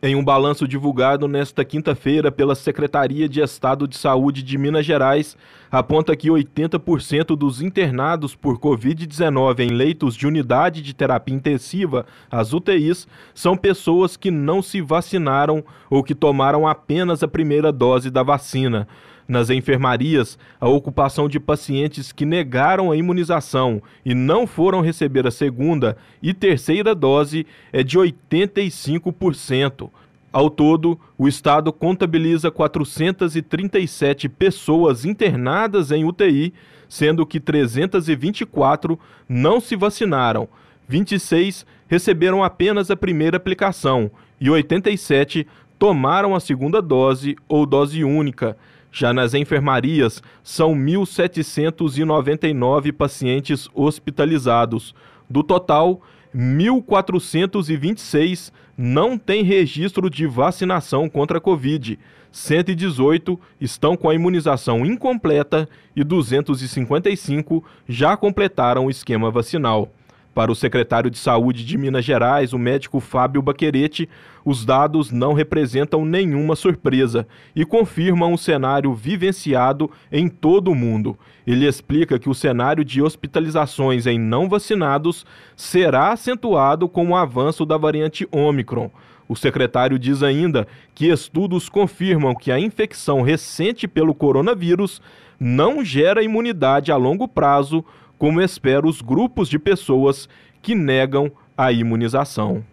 Em um balanço divulgado nesta quinta-feira pela Secretaria de Estado de Saúde de Minas Gerais, aponta que 80% dos internados por Covid-19 em leitos de unidade de terapia intensiva, as UTIs, são pessoas que não se vacinaram ou que tomaram apenas a primeira dose da vacina. Nas enfermarias, a ocupação de pacientes que negaram a imunização e não foram receber a segunda e terceira dose é de 85%. Ao todo, o estado contabiliza 437 pessoas internadas em UTI, sendo que 324 não se vacinaram, 26 receberam apenas a primeira aplicação e 87 tomaram a segunda dose ou dose única. Já nas enfermarias, são 1.799 pacientes hospitalizados. Do total, 1.426 não têm registro de vacinação contra a Covid, 118 estão com a imunização incompleta e 255 já completaram o esquema vacinal. Para o secretário de Saúde de Minas Gerais, o médico Fábio Baquerete, os dados não representam nenhuma surpresa e confirmam o cenário vivenciado em todo o mundo. Ele explica que o cenário de hospitalizações em não vacinados será acentuado com o avanço da variante Ômicron. O secretário diz ainda que estudos confirmam que a infecção recente pelo coronavírus não gera imunidade a longo prazo como espera os grupos de pessoas que negam a imunização.